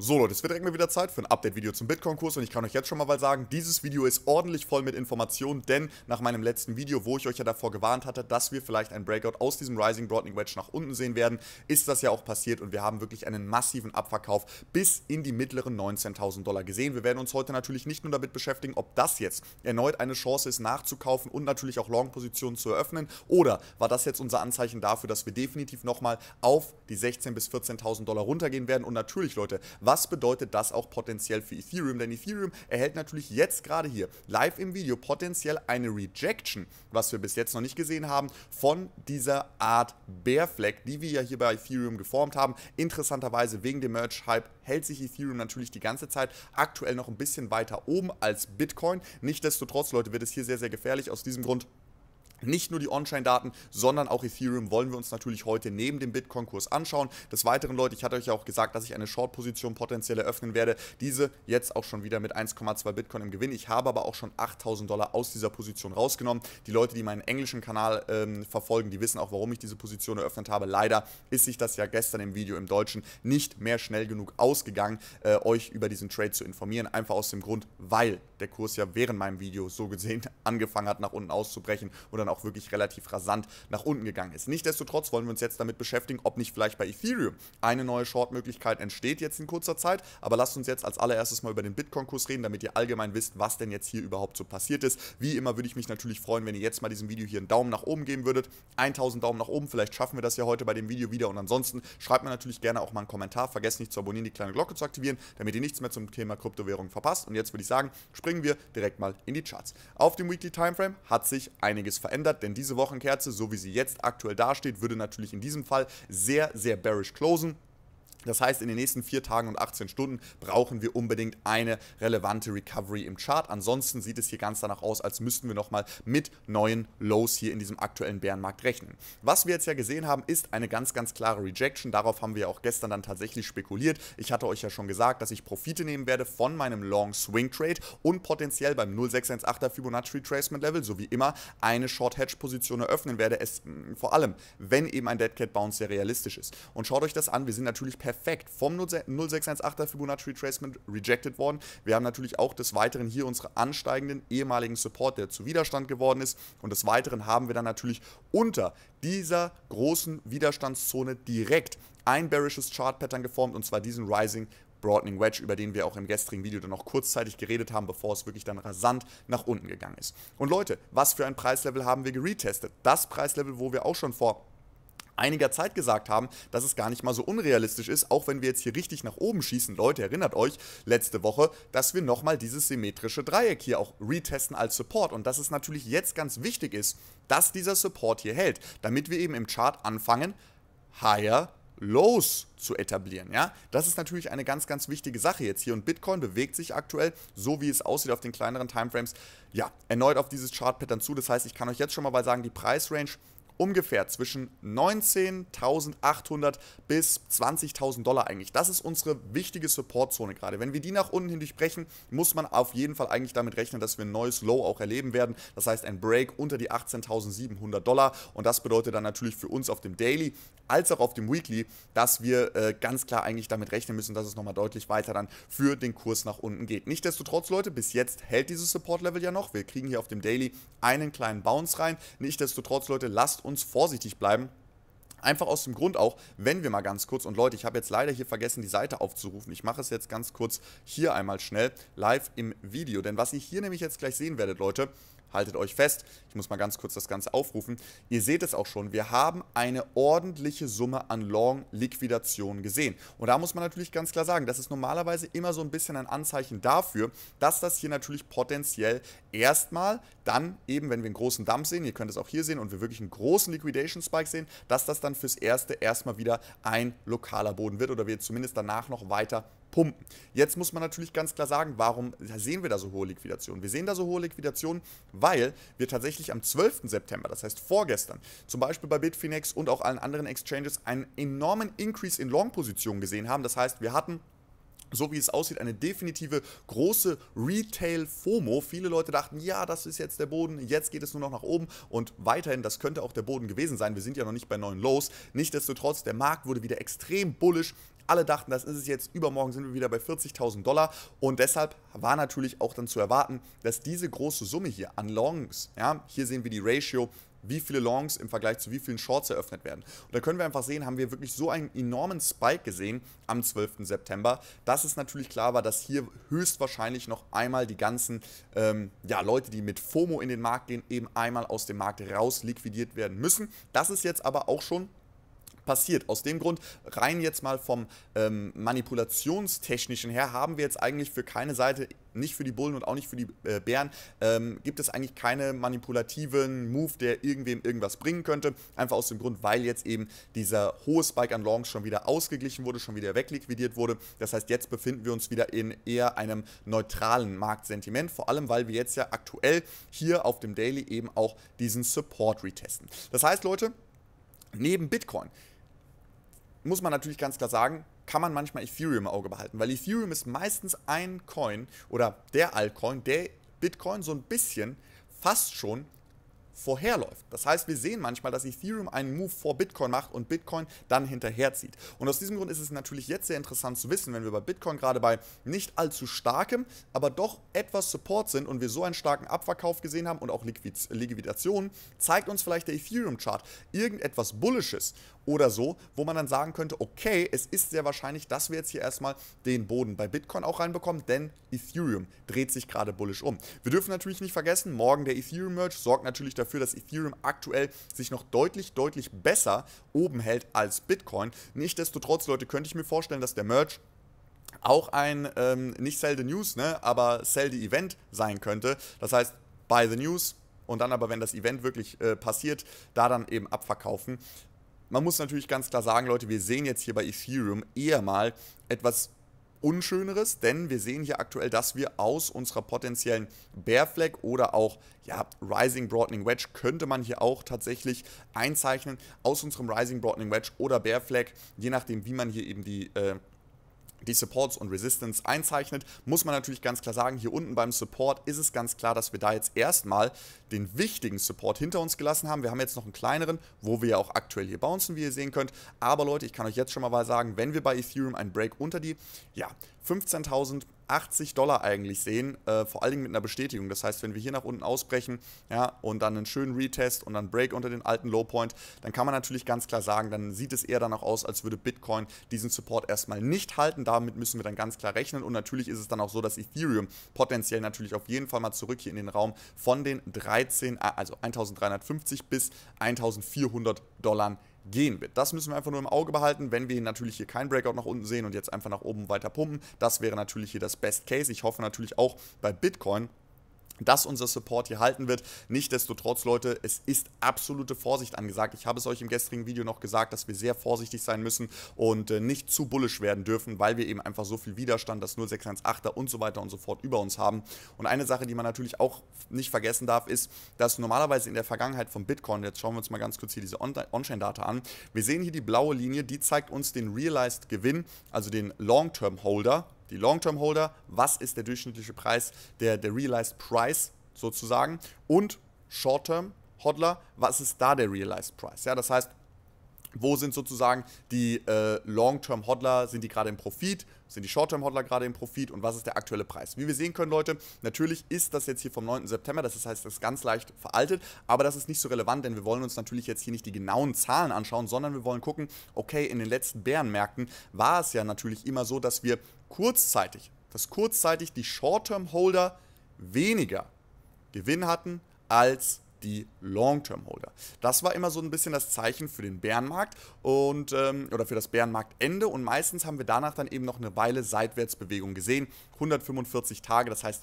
So Leute, es wird direkt mal wieder Zeit für ein Update-Video zum Bitcoin-Kurs und ich kann euch jetzt schon mal sagen, dieses Video ist ordentlich voll mit Informationen, denn nach meinem letzten Video, wo ich euch ja davor gewarnt hatte, dass wir vielleicht ein Breakout aus diesem Rising Broadening Wedge nach unten sehen werden, ist das ja auch passiert und wir haben wirklich einen massiven Abverkauf bis in die mittleren 19.000 Dollar gesehen. Wir werden uns heute natürlich nicht nur damit beschäftigen, ob das jetzt erneut eine Chance ist, nachzukaufen und natürlich auch Long-Positionen zu eröffnen oder war das jetzt unser Anzeichen dafür, dass wir definitiv nochmal auf die 16.000 bis 14.000 Dollar runtergehen werden und natürlich Leute, was bedeutet das auch potenziell für Ethereum? Denn Ethereum erhält natürlich jetzt gerade hier live im Video potenziell eine Rejection, was wir bis jetzt noch nicht gesehen haben, von dieser Art Bear Flag, die wir ja hier bei Ethereum geformt haben. Interessanterweise wegen dem merch hype hält sich Ethereum natürlich die ganze Zeit aktuell noch ein bisschen weiter oben als Bitcoin. Nichtsdestotrotz, Leute, wird es hier sehr, sehr gefährlich. Aus diesem Grund nicht nur die On-Chain-Daten, sondern auch Ethereum wollen wir uns natürlich heute neben dem Bitcoin-Kurs anschauen. Des Weiteren, Leute, ich hatte euch ja auch gesagt, dass ich eine Short-Position potenziell eröffnen werde. Diese jetzt auch schon wieder mit 1,2 Bitcoin im Gewinn. Ich habe aber auch schon 8000 Dollar aus dieser Position rausgenommen. Die Leute, die meinen englischen Kanal ähm, verfolgen, die wissen auch, warum ich diese Position eröffnet habe. Leider ist sich das ja gestern im Video im Deutschen nicht mehr schnell genug ausgegangen, äh, euch über diesen Trade zu informieren. Einfach aus dem Grund, weil der Kurs ja während meinem Video so gesehen angefangen hat, nach unten auszubrechen oder dann auch wirklich relativ rasant nach unten gegangen ist. Nichtsdestotrotz wollen wir uns jetzt damit beschäftigen, ob nicht vielleicht bei Ethereum eine neue Short-Möglichkeit entsteht jetzt in kurzer Zeit. Aber lasst uns jetzt als allererstes mal über den Bitcoin-Kurs reden, damit ihr allgemein wisst, was denn jetzt hier überhaupt so passiert ist. Wie immer würde ich mich natürlich freuen, wenn ihr jetzt mal diesem Video hier einen Daumen nach oben geben würdet. 1000 Daumen nach oben, vielleicht schaffen wir das ja heute bei dem Video wieder. Und ansonsten schreibt mir natürlich gerne auch mal einen Kommentar. Vergesst nicht zu abonnieren, die kleine Glocke zu aktivieren, damit ihr nichts mehr zum Thema Kryptowährung verpasst. Und jetzt würde ich sagen, springen wir direkt mal in die Charts. Auf dem Weekly Timeframe hat sich einiges verändert verändert, denn diese Wochenkerze, so wie sie jetzt aktuell dasteht, würde natürlich in diesem Fall sehr, sehr bearish closen. Das heißt, in den nächsten vier Tagen und 18 Stunden brauchen wir unbedingt eine relevante Recovery im Chart. Ansonsten sieht es hier ganz danach aus, als müssten wir nochmal mit neuen Lows hier in diesem aktuellen Bärenmarkt rechnen. Was wir jetzt ja gesehen haben, ist eine ganz, ganz klare Rejection. Darauf haben wir auch gestern dann tatsächlich spekuliert. Ich hatte euch ja schon gesagt, dass ich Profite nehmen werde von meinem Long Swing Trade und potenziell beim 0618er Fibonacci Retracement Level, so wie immer, eine Short Hedge Position eröffnen werde. Es, vor allem, wenn eben ein Dead Cat Bounce sehr realistisch ist. Und schaut euch das an. Wir sind natürlich per perfekt vom 0618er Fibonacci Retracement rejected worden. Wir haben natürlich auch des Weiteren hier unsere ansteigenden ehemaligen Support, der zu Widerstand geworden ist. Und des Weiteren haben wir dann natürlich unter dieser großen Widerstandszone direkt ein bearishes Chart Pattern geformt und zwar diesen Rising Broadening Wedge, über den wir auch im gestrigen Video dann noch kurzzeitig geredet haben, bevor es wirklich dann rasant nach unten gegangen ist. Und Leute, was für ein Preislevel haben wir geretestet? Das Preislevel, wo wir auch schon vor einiger Zeit gesagt haben, dass es gar nicht mal so unrealistisch ist, auch wenn wir jetzt hier richtig nach oben schießen. Leute, erinnert euch letzte Woche, dass wir nochmal dieses symmetrische Dreieck hier auch retesten als Support und dass es natürlich jetzt ganz wichtig ist, dass dieser Support hier hält, damit wir eben im Chart anfangen, higher Lows zu etablieren. Ja? Das ist natürlich eine ganz, ganz wichtige Sache jetzt hier. Und Bitcoin bewegt sich aktuell, so wie es aussieht auf den kleineren Timeframes, ja, erneut auf dieses Chart-Pattern zu. Das heißt, ich kann euch jetzt schon mal sagen, die Preisrange ungefähr zwischen 19.800 bis 20.000 Dollar eigentlich. Das ist unsere wichtige Supportzone gerade. Wenn wir die nach unten hin durchbrechen, muss man auf jeden Fall eigentlich damit rechnen, dass wir ein neues Low auch erleben werden. Das heißt ein Break unter die 18.700 Dollar und das bedeutet dann natürlich für uns auf dem Daily als auch auf dem Weekly, dass wir äh, ganz klar eigentlich damit rechnen müssen, dass es nochmal deutlich weiter dann für den Kurs nach unten geht. Nichtsdestotrotz, Leute, bis jetzt hält dieses Support-Level ja noch. Wir kriegen hier auf dem Daily einen kleinen Bounce rein. Nichtsdestotrotz, Leute, lasst uns uns vorsichtig bleiben. Einfach aus dem Grund auch, wenn wir mal ganz kurz, und Leute, ich habe jetzt leider hier vergessen, die Seite aufzurufen. Ich mache es jetzt ganz kurz hier einmal schnell live im Video. Denn was ihr hier nämlich jetzt gleich sehen werdet, Leute, haltet euch fest, ich muss mal ganz kurz das Ganze aufrufen. Ihr seht es auch schon, wir haben eine ordentliche Summe an Long-Liquidationen gesehen. Und da muss man natürlich ganz klar sagen, das ist normalerweise immer so ein bisschen ein Anzeichen dafür, dass das hier natürlich potenziell erstmal dann eben, wenn wir einen großen Dump sehen, ihr könnt es auch hier sehen und wir wirklich einen großen Liquidation Spike sehen, dass das dann fürs Erste erstmal wieder ein lokaler Boden wird oder wir zumindest danach noch weiter pumpen. Jetzt muss man natürlich ganz klar sagen, warum sehen wir da so hohe Liquidationen? Wir sehen da so hohe Liquidationen, weil wir tatsächlich am 12. September, das heißt vorgestern, zum Beispiel bei Bitfinex und auch allen anderen Exchanges einen enormen Increase in Long-Positionen gesehen haben. Das heißt, wir hatten so wie es aussieht, eine definitive große Retail-FOMO. Viele Leute dachten, ja, das ist jetzt der Boden, jetzt geht es nur noch nach oben und weiterhin, das könnte auch der Boden gewesen sein. Wir sind ja noch nicht bei neuen Lows. Nichtsdestotrotz, der Markt wurde wieder extrem bullisch alle dachten, das ist es jetzt, übermorgen sind wir wieder bei 40.000 Dollar und deshalb war natürlich auch dann zu erwarten, dass diese große Summe hier an Longs, ja, hier sehen wir die Ratio, wie viele Longs im Vergleich zu wie vielen Shorts eröffnet werden. Und da können wir einfach sehen, haben wir wirklich so einen enormen Spike gesehen am 12. September, dass es natürlich klar war, dass hier höchstwahrscheinlich noch einmal die ganzen ähm, ja, Leute, die mit FOMO in den Markt gehen, eben einmal aus dem Markt raus liquidiert werden müssen. Das ist jetzt aber auch schon passiert. Aus dem Grund, rein jetzt mal vom ähm, manipulationstechnischen her, haben wir jetzt eigentlich für keine Seite, nicht für die Bullen und auch nicht für die äh, Bären, ähm, gibt es eigentlich keine manipulativen Move, der irgendwem irgendwas bringen könnte. Einfach aus dem Grund, weil jetzt eben dieser hohe Spike an Longs schon wieder ausgeglichen wurde, schon wieder wegliquidiert wurde. Das heißt, jetzt befinden wir uns wieder in eher einem neutralen Marktsentiment, vor allem weil wir jetzt ja aktuell hier auf dem Daily eben auch diesen Support retesten. Das heißt, Leute, neben Bitcoin muss man natürlich ganz klar sagen, kann man manchmal Ethereum im Auge behalten, weil Ethereum ist meistens ein Coin oder der Altcoin, der Bitcoin so ein bisschen fast schon vorherläuft. Das heißt, wir sehen manchmal, dass Ethereum einen Move vor Bitcoin macht und Bitcoin dann hinterherzieht. Und aus diesem Grund ist es natürlich jetzt sehr interessant zu wissen, wenn wir bei Bitcoin gerade bei nicht allzu starkem, aber doch etwas Support sind und wir so einen starken Abverkauf gesehen haben und auch Liquidationen, zeigt uns vielleicht der Ethereum-Chart irgendetwas Bullisches oder so, wo man dann sagen könnte, okay, es ist sehr wahrscheinlich, dass wir jetzt hier erstmal den Boden bei Bitcoin auch reinbekommen, denn Ethereum dreht sich gerade bullisch um. Wir dürfen natürlich nicht vergessen, morgen der Ethereum-Merge sorgt natürlich dafür, dafür, dass Ethereum aktuell sich noch deutlich, deutlich besser oben hält als Bitcoin. Nichtsdestotrotz, Leute, könnte ich mir vorstellen, dass der Merch auch ein, ähm, nicht Sell the News, ne, aber Sell the Event sein könnte. Das heißt, Buy the News und dann aber, wenn das Event wirklich äh, passiert, da dann eben abverkaufen. Man muss natürlich ganz klar sagen, Leute, wir sehen jetzt hier bei Ethereum eher mal etwas Unschöneres, denn wir sehen hier aktuell, dass wir aus unserer potenziellen Bear Flag oder auch ja, Rising Broadening Wedge könnte man hier auch tatsächlich einzeichnen, aus unserem Rising Broadening Wedge oder Bear Flag, je nachdem wie man hier eben die äh, die Supports und Resistance einzeichnet, muss man natürlich ganz klar sagen, hier unten beim Support ist es ganz klar, dass wir da jetzt erstmal den wichtigen Support hinter uns gelassen haben. Wir haben jetzt noch einen kleineren, wo wir ja auch aktuell hier bouncen, wie ihr sehen könnt. Aber Leute, ich kann euch jetzt schon mal sagen, wenn wir bei Ethereum einen Break unter die ja, 15.000 80 Dollar eigentlich sehen, äh, vor allen Dingen mit einer Bestätigung. Das heißt, wenn wir hier nach unten ausbrechen ja, und dann einen schönen Retest und dann Break unter den alten Low Point, dann kann man natürlich ganz klar sagen, dann sieht es eher danach aus, als würde Bitcoin diesen Support erstmal nicht halten. Damit müssen wir dann ganz klar rechnen und natürlich ist es dann auch so, dass Ethereum potenziell natürlich auf jeden Fall mal zurück hier in den Raum von den 13, also 1350 bis 1400 Dollar gehen wird. Das müssen wir einfach nur im Auge behalten, wenn wir natürlich hier keinen Breakout nach unten sehen und jetzt einfach nach oben weiter pumpen. Das wäre natürlich hier das Best Case. Ich hoffe natürlich auch bei Bitcoin, dass unser Support hier halten wird. Nichtsdestotrotz, Leute, es ist absolute Vorsicht angesagt. Ich habe es euch im gestrigen Video noch gesagt, dass wir sehr vorsichtig sein müssen und äh, nicht zu bullisch werden dürfen, weil wir eben einfach so viel Widerstand, das 0618er und so weiter und so fort über uns haben. Und eine Sache, die man natürlich auch nicht vergessen darf, ist, dass normalerweise in der Vergangenheit von Bitcoin, jetzt schauen wir uns mal ganz kurz hier diese On-Chain-Data an, wir sehen hier die blaue Linie, die zeigt uns den Realized Gewinn, also den Long-Term-Holder die Long-Term-Holder, was ist der durchschnittliche Preis, der, der Realized Price sozusagen und Short-Term-Hodler, was ist da der Realized Price? Ja, das heißt, wo sind sozusagen die äh, Long-Term-Hodler, sind die gerade im Profit, sind die Short-Term-Hodler gerade im Profit und was ist der aktuelle Preis? Wie wir sehen können, Leute, natürlich ist das jetzt hier vom 9. September, das heißt, das ist ganz leicht veraltet, aber das ist nicht so relevant, denn wir wollen uns natürlich jetzt hier nicht die genauen Zahlen anschauen, sondern wir wollen gucken, okay, in den letzten Bärenmärkten war es ja natürlich immer so, dass wir kurzzeitig, dass kurzzeitig die Short-Term-Holder weniger Gewinn hatten als die Long-Term-Holder. Das war immer so ein bisschen das Zeichen für den Bärenmarkt und, ähm, oder für das Bärenmarktende und meistens haben wir danach dann eben noch eine Weile Seitwärtsbewegung gesehen. 145 Tage, das heißt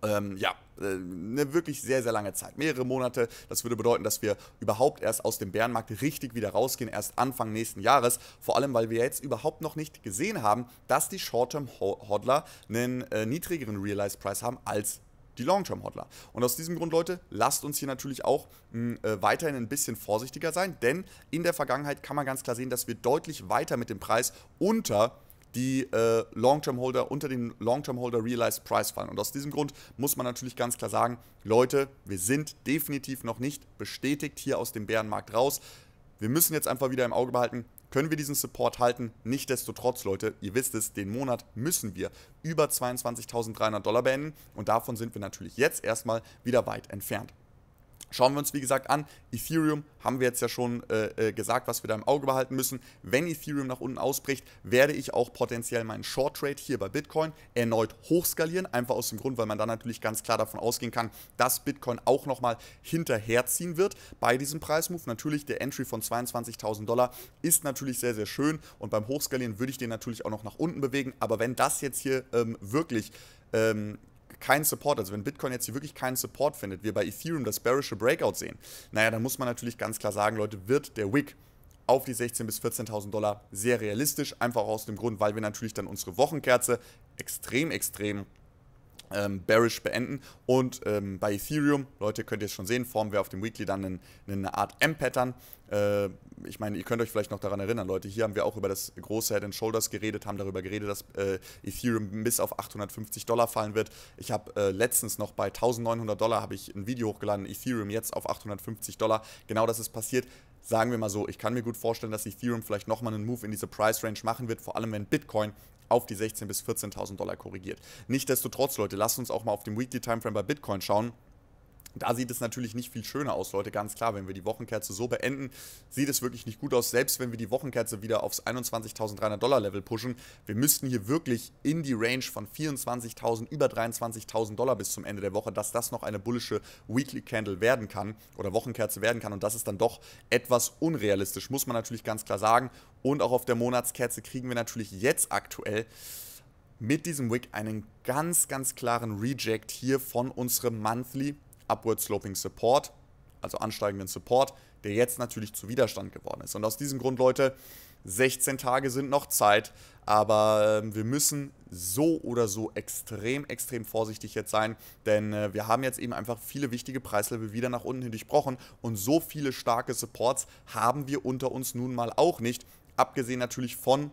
ähm, ja, äh, eine wirklich sehr, sehr lange Zeit, mehrere Monate. Das würde bedeuten, dass wir überhaupt erst aus dem Bärenmarkt richtig wieder rausgehen, erst Anfang nächsten Jahres. Vor allem, weil wir jetzt überhaupt noch nicht gesehen haben, dass die Short-Term-Hodler einen äh, niedrigeren Realized-Price haben als die Long-Term-Hodler. Und aus diesem Grund, Leute, lasst uns hier natürlich auch hm, äh, weiterhin ein bisschen vorsichtiger sein, denn in der Vergangenheit kann man ganz klar sehen, dass wir deutlich weiter mit dem Preis unter die äh, Long-Term-Holder unter den Long-Term-Holder Realized Price fallen. Und aus diesem Grund muss man natürlich ganz klar sagen, Leute, wir sind definitiv noch nicht bestätigt hier aus dem Bärenmarkt raus. Wir müssen jetzt einfach wieder im Auge behalten, können wir diesen Support halten. Nichtsdestotrotz, Leute, ihr wisst es, den Monat müssen wir über 22.300 Dollar beenden und davon sind wir natürlich jetzt erstmal wieder weit entfernt. Schauen wir uns wie gesagt an. Ethereum haben wir jetzt ja schon äh, äh, gesagt, was wir da im Auge behalten müssen. Wenn Ethereum nach unten ausbricht, werde ich auch potenziell meinen Short Trade hier bei Bitcoin erneut hochskalieren. Einfach aus dem Grund, weil man dann natürlich ganz klar davon ausgehen kann, dass Bitcoin auch nochmal hinterherziehen wird bei diesem Preismove. Natürlich, der Entry von 22.000 Dollar ist natürlich sehr, sehr schön und beim Hochskalieren würde ich den natürlich auch noch nach unten bewegen. Aber wenn das jetzt hier ähm, wirklich ähm, keinen Support, also wenn Bitcoin jetzt hier wirklich keinen Support findet, wir bei Ethereum das bearische Breakout sehen, naja, dann muss man natürlich ganz klar sagen, Leute, wird der Wick auf die 16.000 bis 14.000 Dollar sehr realistisch, einfach aus dem Grund, weil wir natürlich dann unsere Wochenkerze extrem, extrem ähm, bearish beenden. Und ähm, bei Ethereum, Leute, könnt ihr es schon sehen, formen wir auf dem Weekly dann einen, eine Art M-Pattern. Äh, ich meine, ihr könnt euch vielleicht noch daran erinnern, Leute, hier haben wir auch über das große Head and Shoulders geredet, haben darüber geredet, dass äh, Ethereum bis auf 850 Dollar fallen wird. Ich habe äh, letztens noch bei 1900 Dollar ich ein Video hochgeladen, Ethereum jetzt auf 850 Dollar. Genau das ist passiert sagen wir mal so, ich kann mir gut vorstellen, dass Ethereum vielleicht nochmal einen Move in diese Price Range machen wird, vor allem wenn Bitcoin auf die 16.000 bis 14.000 Dollar korrigiert. Nichtsdestotrotz, Leute, lasst uns auch mal auf dem Weekly Timeframe bei Bitcoin schauen. Da sieht es natürlich nicht viel schöner aus, Leute, ganz klar. Wenn wir die Wochenkerze so beenden, sieht es wirklich nicht gut aus. Selbst wenn wir die Wochenkerze wieder aufs 21.300 Dollar Level pushen, wir müssten hier wirklich in die Range von 24.000 über 23.000 Dollar bis zum Ende der Woche, dass das noch eine bullische Weekly Candle werden kann oder Wochenkerze werden kann. Und das ist dann doch etwas unrealistisch, muss man natürlich ganz klar sagen. Und auch auf der Monatskerze kriegen wir natürlich jetzt aktuell mit diesem Wick einen ganz, ganz klaren Reject hier von unserem Monthly Upward Sloping Support, also ansteigenden Support, der jetzt natürlich zu Widerstand geworden ist. Und aus diesem Grund, Leute, 16 Tage sind noch Zeit, aber ähm, wir müssen so oder so extrem, extrem vorsichtig jetzt sein, denn äh, wir haben jetzt eben einfach viele wichtige Preislevel wieder nach unten hin durchbrochen und so viele starke Supports haben wir unter uns nun mal auch nicht, abgesehen natürlich von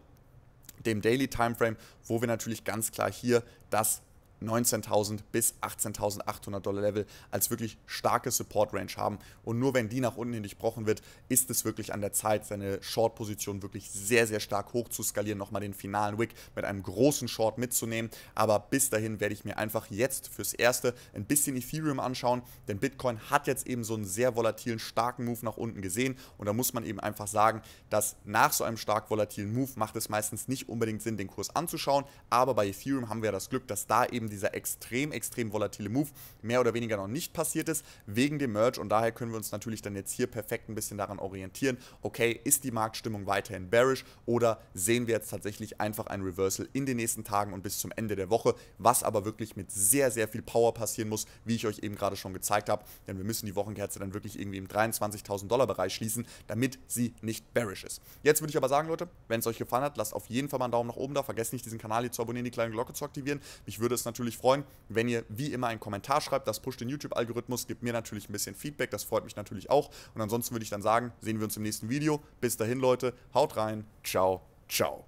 dem Daily Timeframe, wo wir natürlich ganz klar hier das 19.000 bis 18.800 Dollar Level als wirklich starke Support Range haben. Und nur wenn die nach unten hin durchbrochen wird, ist es wirklich an der Zeit, seine Short-Position wirklich sehr, sehr stark hoch zu skalieren, nochmal den finalen Wick mit einem großen Short mitzunehmen. Aber bis dahin werde ich mir einfach jetzt fürs Erste ein bisschen Ethereum anschauen, denn Bitcoin hat jetzt eben so einen sehr volatilen, starken Move nach unten gesehen. Und da muss man eben einfach sagen, dass nach so einem stark volatilen Move macht es meistens nicht unbedingt Sinn, den Kurs anzuschauen. Aber bei Ethereum haben wir das Glück, dass da eben die dieser extrem, extrem volatile Move mehr oder weniger noch nicht passiert ist, wegen dem Merge. Und daher können wir uns natürlich dann jetzt hier perfekt ein bisschen daran orientieren, okay, ist die Marktstimmung weiterhin bearish oder sehen wir jetzt tatsächlich einfach ein Reversal in den nächsten Tagen und bis zum Ende der Woche, was aber wirklich mit sehr, sehr viel Power passieren muss, wie ich euch eben gerade schon gezeigt habe. Denn wir müssen die Wochenkerze dann wirklich irgendwie im 23.000 Dollar Bereich schließen, damit sie nicht bearish ist. Jetzt würde ich aber sagen, Leute, wenn es euch gefallen hat, lasst auf jeden Fall mal einen Daumen nach oben da. Vergesst nicht, diesen Kanal hier zu abonnieren, die kleine Glocke zu aktivieren. Mich würde es natürlich natürlich freuen, wenn ihr wie immer einen Kommentar schreibt. Das pusht den YouTube-Algorithmus, gibt mir natürlich ein bisschen Feedback, das freut mich natürlich auch. Und ansonsten würde ich dann sagen, sehen wir uns im nächsten Video. Bis dahin, Leute, haut rein, ciao, ciao.